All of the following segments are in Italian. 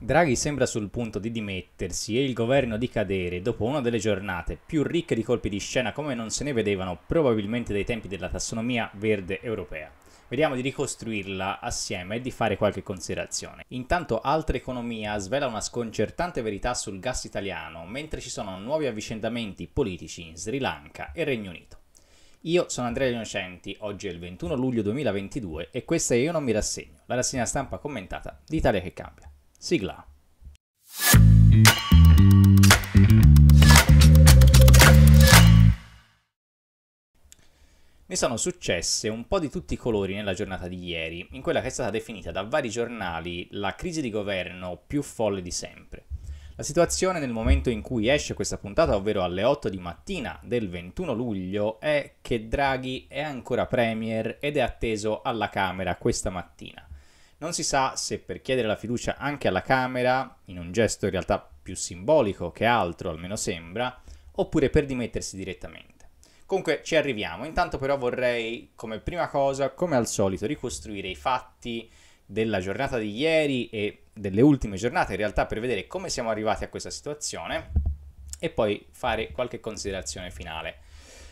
Draghi sembra sul punto di dimettersi e il governo di cadere dopo una delle giornate più ricche di colpi di scena come non se ne vedevano probabilmente dai tempi della tassonomia verde europea. Vediamo di ricostruirla assieme e di fare qualche considerazione. Intanto Altra Economia svela una sconcertante verità sul gas italiano, mentre ci sono nuovi avvicendamenti politici in Sri Lanka e Regno Unito. Io sono Andrea Innocenti, oggi è il 21 luglio 2022 e questa è Io non mi rassegno, la rassegna stampa commentata di che cambia. Sigla. Ne sono successe un po' di tutti i colori nella giornata di ieri, in quella che è stata definita da vari giornali la crisi di governo più folle di sempre. La situazione nel momento in cui esce questa puntata, ovvero alle 8 di mattina del 21 luglio, è che Draghi è ancora Premier ed è atteso alla Camera questa mattina. Non si sa se per chiedere la fiducia anche alla Camera, in un gesto in realtà più simbolico che altro, almeno sembra, oppure per dimettersi direttamente. Comunque ci arriviamo, intanto però vorrei come prima cosa, come al solito, ricostruire i fatti della giornata di ieri e delle ultime giornate in realtà per vedere come siamo arrivati a questa situazione e poi fare qualche considerazione finale.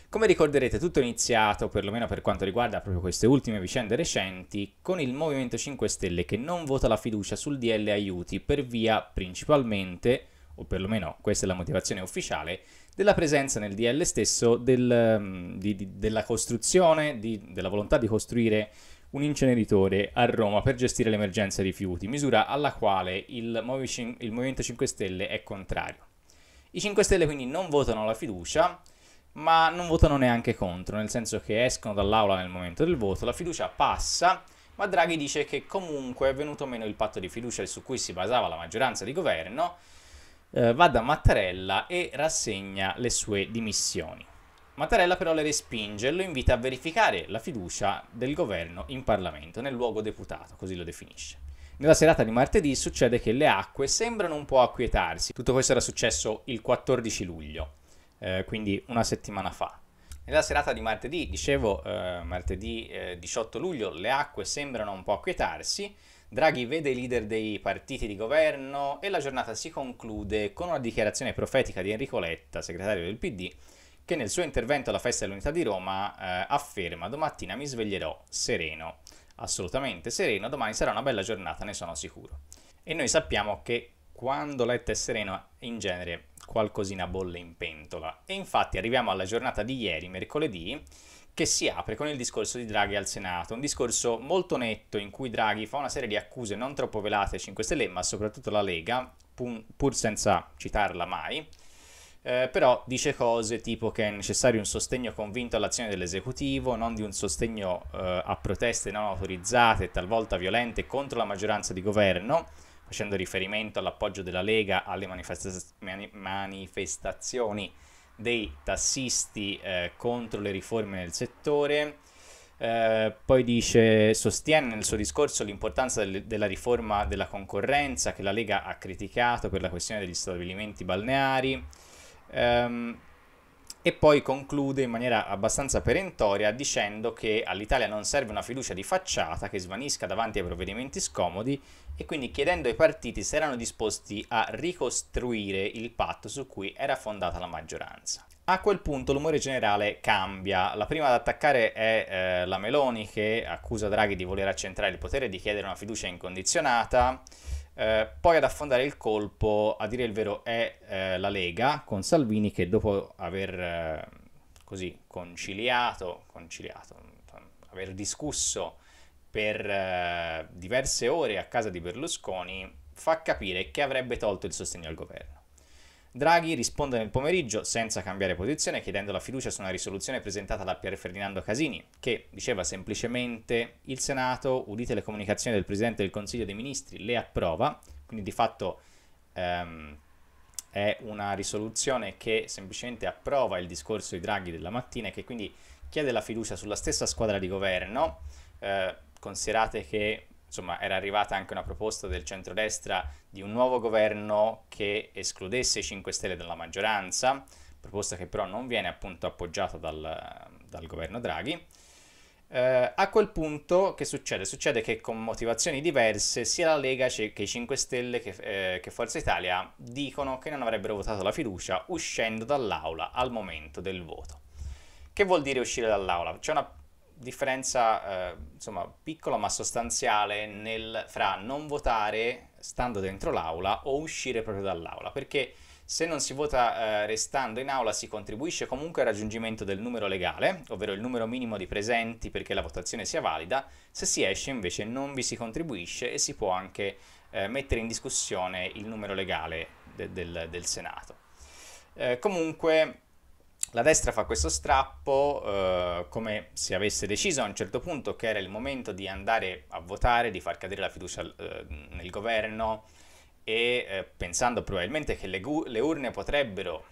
Come ricorderete, tutto è iniziato, perlomeno per quanto riguarda proprio queste ultime vicende recenti, con il Movimento 5 Stelle che non vota la fiducia sul DL aiuti per via principalmente, o perlomeno questa è la motivazione ufficiale, della presenza nel DL stesso del, mm, di, di, della costruzione, di, della volontà di costruire un inceneritore a Roma per gestire l'emergenza rifiuti, misura alla quale il, Movi- il Movimento 5 Stelle è contrario. I 5 Stelle quindi non votano la fiducia ma non votano neanche contro, nel senso che escono dall'aula nel momento del voto, la fiducia passa, ma Draghi dice che comunque è venuto meno il patto di fiducia su cui si basava la maggioranza di governo, eh, va da Mattarella e rassegna le sue dimissioni. Mattarella però le respinge e lo invita a verificare la fiducia del governo in Parlamento, nel luogo deputato, così lo definisce. Nella serata di martedì succede che le acque sembrano un po' acquietarsi. Tutto questo era successo il 14 luglio. Eh, quindi una settimana fa. Nella serata di martedì, dicevo, eh, martedì 18 eh, luglio, le acque sembrano un po' acquietarsi, Draghi vede i leader dei partiti di governo e la giornata si conclude con una dichiarazione profetica di Enrico Letta, segretario del PD, che nel suo intervento alla Festa dell'Unità di Roma eh, afferma domattina mi sveglierò sereno, assolutamente sereno, domani sarà una bella giornata, ne sono sicuro. E noi sappiamo che quando Letta è sereno in genere qualcosina bolle in pentola. E infatti arriviamo alla giornata di ieri, mercoledì, che si apre con il discorso di Draghi al Senato, un discorso molto netto in cui Draghi fa una serie di accuse non troppo velate ai 5 Stelle, ma soprattutto la Lega, pur senza citarla mai, eh, però dice cose tipo che è necessario un sostegno convinto all'azione dell'esecutivo, non di un sostegno eh, a proteste non autorizzate, talvolta violente, contro la maggioranza di governo, facendo riferimento all'appoggio della Lega alle manifestazioni dei tassisti eh, contro le riforme nel settore. Eh, poi dice, sostiene nel suo discorso l'importanza del, della riforma della concorrenza che la Lega ha criticato per la questione degli stabilimenti balneari. Um, e poi conclude in maniera abbastanza perentoria dicendo che all'Italia non serve una fiducia di facciata che svanisca davanti ai provvedimenti scomodi e quindi chiedendo ai partiti se erano disposti a ricostruire il patto su cui era fondata la maggioranza. A quel punto l'umore generale cambia. La prima ad attaccare è eh, la Meloni che accusa Draghi di voler accentrare il potere e di chiedere una fiducia incondizionata. Eh, poi ad affondare il colpo, a dire il vero, è eh, la Lega con Salvini che dopo aver eh, così conciliato, conciliato, aver discusso per eh, diverse ore a casa di Berlusconi, fa capire che avrebbe tolto il sostegno al governo. Draghi risponde nel pomeriggio, senza cambiare posizione, chiedendo la fiducia su una risoluzione presentata da Pier Ferdinando Casini, che diceva semplicemente il Senato, udite le comunicazioni del Presidente del Consiglio dei Ministri, le approva, quindi di fatto ehm, è una risoluzione che semplicemente approva il discorso di Draghi della mattina e che quindi chiede la fiducia sulla stessa squadra di governo. Eh, considerate che insomma, era arrivata anche una proposta del centrodestra di un nuovo governo che escludesse i 5 Stelle dalla maggioranza, proposta che però non viene appunto appoggiata dal, dal governo Draghi. Eh, a quel punto che succede? Succede che con motivazioni diverse sia la Lega che i 5 Stelle che, eh, che Forza Italia dicono che non avrebbero votato la fiducia uscendo dall'aula al momento del voto. Che vuol dire uscire dall'aula? C'è una differenza eh, insomma, piccola ma sostanziale nel, fra non votare stando dentro l'aula o uscire proprio dall'aula, perché se non si vota eh, restando in aula si contribuisce comunque al raggiungimento del numero legale, ovvero il numero minimo di presenti perché la votazione sia valida, se si esce invece non vi si contribuisce e si può anche eh, mettere in discussione il numero legale de- del, del Senato. Eh, comunque la destra fa questo strappo eh, come se avesse deciso a un certo punto che era il momento di andare a votare, di far cadere la fiducia eh, nel governo e eh, pensando probabilmente che le, le urne potrebbero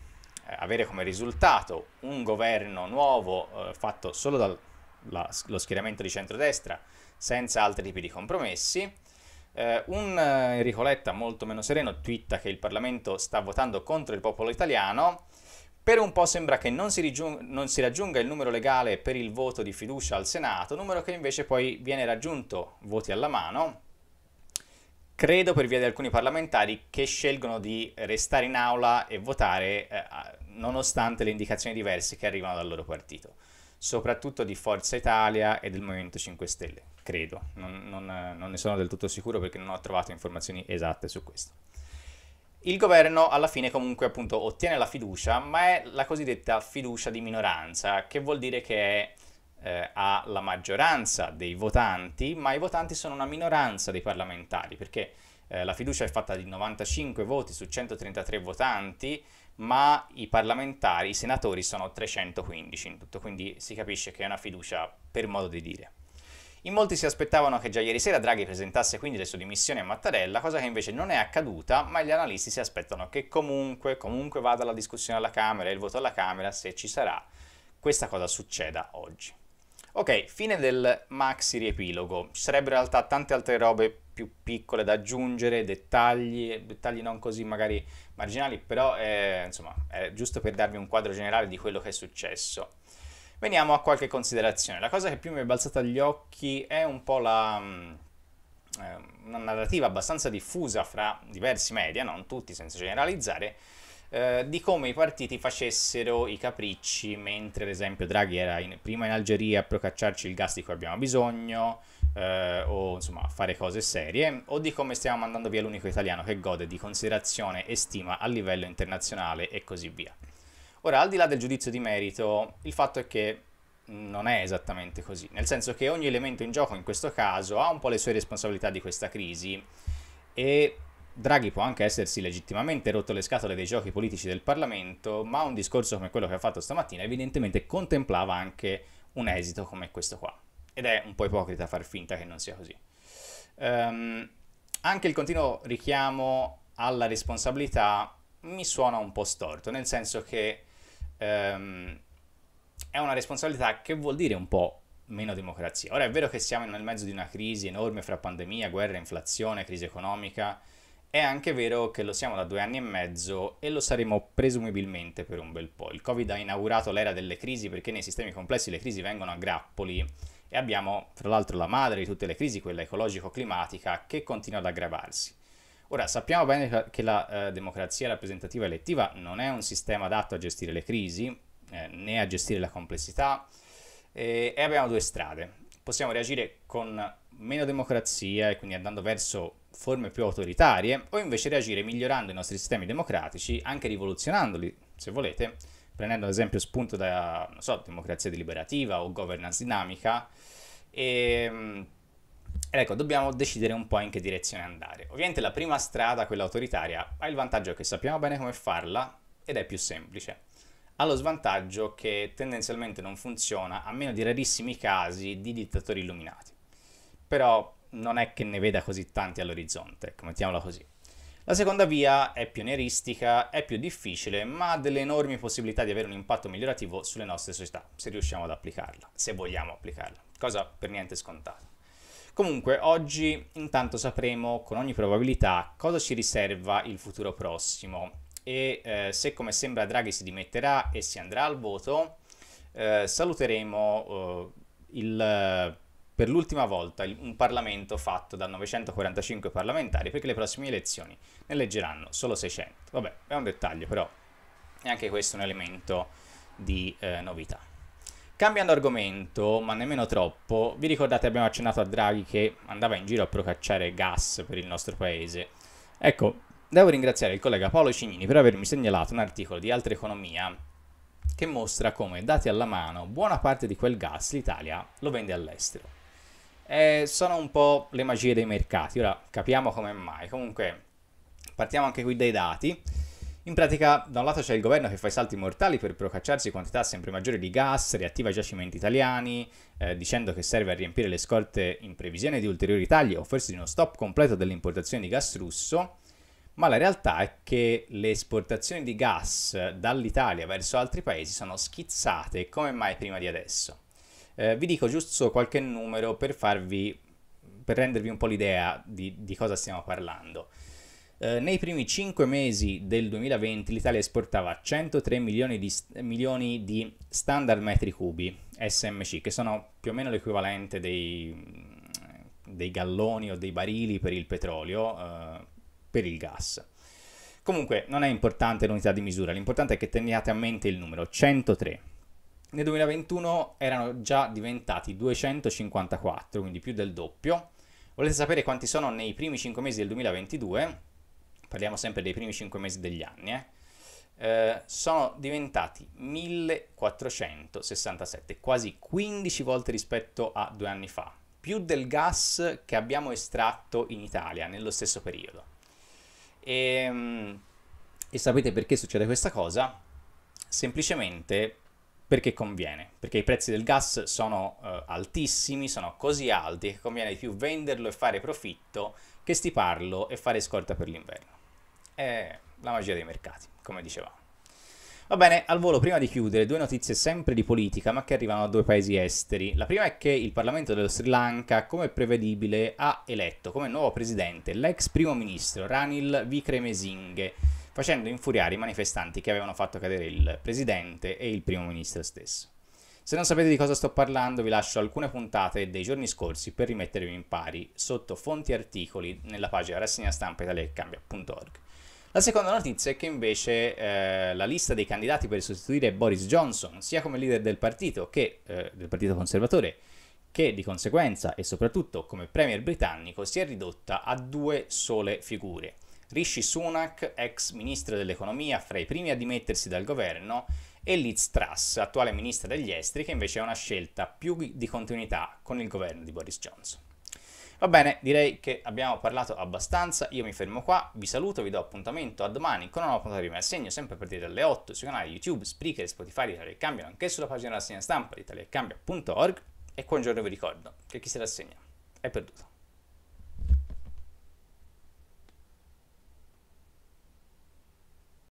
eh, avere come risultato un governo nuovo eh, fatto solo dallo schieramento di centrodestra senza altri tipi di compromessi. Eh, un Enrico Letta molto meno sereno twitta che il Parlamento sta votando contro il popolo italiano per un po' sembra che non si, rigiung- non si raggiunga il numero legale per il voto di fiducia al Senato, numero che invece poi viene raggiunto, voti alla mano, credo per via di alcuni parlamentari che scelgono di restare in aula e votare eh, nonostante le indicazioni diverse che arrivano dal loro partito, soprattutto di Forza Italia e del Movimento 5 Stelle, credo, non, non, non ne sono del tutto sicuro perché non ho trovato informazioni esatte su questo il governo alla fine comunque appunto ottiene la fiducia, ma è la cosiddetta fiducia di minoranza, che vuol dire che eh, ha la maggioranza dei votanti, ma i votanti sono una minoranza dei parlamentari, perché eh, la fiducia è fatta di 95 voti su 133 votanti, ma i parlamentari, i senatori sono 315 in tutto, quindi si capisce che è una fiducia per modo di dire. In molti si aspettavano che già ieri sera Draghi presentasse quindi le sue dimissioni a Mattarella, cosa che invece non è accaduta, ma gli analisti si aspettano che comunque, comunque vada la discussione alla Camera e il voto alla Camera, se ci sarà, questa cosa succeda oggi. Ok, fine del maxi riepilogo. Ci sarebbero in realtà tante altre robe più piccole da aggiungere, dettagli, dettagli non così magari marginali, però eh, insomma è giusto per darvi un quadro generale di quello che è successo. Veniamo a qualche considerazione. La cosa che più mi è balzata agli occhi è un po' la, mm, eh, una narrativa abbastanza diffusa fra diversi media, non tutti senza generalizzare, eh, di come i partiti facessero i capricci mentre ad esempio Draghi era in, prima in Algeria a procacciarci il gas di cui abbiamo bisogno eh, o insomma a fare cose serie o di come stiamo mandando via l'unico italiano che gode di considerazione e stima a livello internazionale e così via. Ora, al di là del giudizio di merito, il fatto è che non è esattamente così, nel senso che ogni elemento in gioco in questo caso ha un po' le sue responsabilità di questa crisi e Draghi può anche essersi legittimamente rotto le scatole dei giochi politici del Parlamento, ma un discorso come quello che ha fatto stamattina evidentemente contemplava anche un esito come questo qua. Ed è un po' ipocrita far finta che non sia così. Um, anche il continuo richiamo alla responsabilità mi suona un po' storto, nel senso che ehm, è una responsabilità che vuol dire un po' meno democrazia. Ora è vero che siamo nel mezzo di una crisi enorme fra pandemia, guerra, inflazione, crisi economica, è anche vero che lo siamo da due anni e mezzo e lo saremo presumibilmente per un bel po'. Il Covid ha inaugurato l'era delle crisi perché nei sistemi complessi le crisi vengono a grappoli e abbiamo tra l'altro la madre di tutte le crisi, quella ecologico-climatica, che continua ad aggravarsi. Ora, sappiamo bene che la eh, democrazia rappresentativa elettiva non è un sistema adatto a gestire le crisi, eh, né a gestire la complessità, eh, e abbiamo due strade. Possiamo reagire con meno democrazia e quindi andando verso forme più autoritarie, o invece reagire migliorando i nostri sistemi democratici, anche rivoluzionandoli, se volete, prendendo ad esempio spunto da, non so, democrazia deliberativa o governance dinamica, e ehm, ed ecco, dobbiamo decidere un po' in che direzione andare. Ovviamente la prima strada, quella autoritaria, ha il vantaggio che sappiamo bene come farla ed è più semplice. Ha lo svantaggio che tendenzialmente non funziona, a meno di rarissimi casi, di dittatori illuminati. Però non è che ne veda così tanti all'orizzonte, ecco, mettiamola così. La seconda via è pionieristica, è più difficile, ma ha delle enormi possibilità di avere un impatto migliorativo sulle nostre società, se riusciamo ad applicarla, se vogliamo applicarla, cosa per niente scontata. Comunque, oggi intanto sapremo con ogni probabilità cosa ci riserva il futuro prossimo e eh, se come sembra Draghi si dimetterà e si andrà al voto, eh, saluteremo eh, il, per l'ultima volta il, un Parlamento fatto da 945 parlamentari perché le prossime elezioni ne leggeranno solo 600. Vabbè, è un dettaglio però, è anche questo un elemento di eh, novità. Cambiando argomento, ma nemmeno troppo, vi ricordate abbiamo accennato a Draghi che andava in giro a procacciare gas per il nostro paese. Ecco, devo ringraziare il collega Paolo Cignini per avermi segnalato un articolo di Altra Economia che mostra come, dati alla mano, buona parte di quel gas l'Italia lo vende all'estero. E eh, sono un po' le magie dei mercati, ora capiamo come mai. Comunque, partiamo anche qui dai dati. In pratica, da un lato c'è il governo che fa i salti mortali per procacciarsi quantità sempre maggiori di gas, riattiva giacimenti italiani, eh, dicendo che serve a riempire le scorte in previsione di ulteriori tagli o forse di uno stop completo delle importazioni di gas russo, ma la realtà è che le esportazioni di gas eh, dall'Italia verso altri paesi sono schizzate come mai prima di adesso. Eh, vi dico giusto qualche numero per farvi per rendervi un po' l'idea di, di cosa stiamo parlando. Eh, nei primi 5 mesi del 2020 l'Italia esportava 103 milioni di, milioni di standard metri cubi SMC, che sono più o meno l'equivalente dei, mm, dei galloni o dei barili per il petrolio, eh, per il gas. Comunque non è importante l'unità di misura, l'importante è che teniate a mente il numero 103. Nel 2021 erano già diventati 254, quindi più del doppio. Volete sapere quanti sono nei primi 5 mesi del 2022? parliamo sempre dei primi 5 mesi degli anni, eh, eh, sono diventati 1467, quasi 15 volte rispetto a due anni fa, più del gas che abbiamo estratto in Italia nello stesso periodo. E, ehm, e sapete perché succede questa cosa? Semplicemente perché conviene, perché i prezzi del gas sono eh, altissimi, sono così alti che conviene di più venderlo e fare profitto che stiparlo e fare scorta per l'inverno. È la magia dei mercati, come dicevamo. Va bene, al volo, prima di chiudere, due notizie sempre di politica, ma che arrivano da due paesi esteri. La prima è che il Parlamento dello Sri Lanka, come prevedibile, ha eletto come nuovo presidente l'ex primo ministro Ranil Vikremesinghe, facendo infuriare i manifestanti che avevano fatto cadere il presidente e il primo ministro stesso. Se non sapete di cosa sto parlando, vi lascio alcune puntate dei giorni scorsi per rimettervi in pari sotto fonti e articoli nella pagina rassegna stampa italiacambia.org. La seconda notizia è che invece eh, la lista dei candidati per sostituire Boris Johnson, sia come leader del partito che eh, del partito conservatore, che di conseguenza e soprattutto come premier britannico si è ridotta a due sole figure. Rishi Sunak, ex ministro dell'economia, fra i primi a dimettersi dal governo, e Liz Truss, attuale ministra degli esteri, che invece è una scelta più di continuità con il governo di Boris Johnson. Va bene, direi che abbiamo parlato abbastanza, io mi fermo qua, vi saluto, vi do appuntamento a domani con una nuova puntata di Rassegno, sempre a partire dalle 8 sui canali YouTube, Spreaker Spotify Italia e Cambio, anche sulla pagina rassegna stampa di italiacambio.org e qua giorno vi ricordo che chi si rassegna è perduto.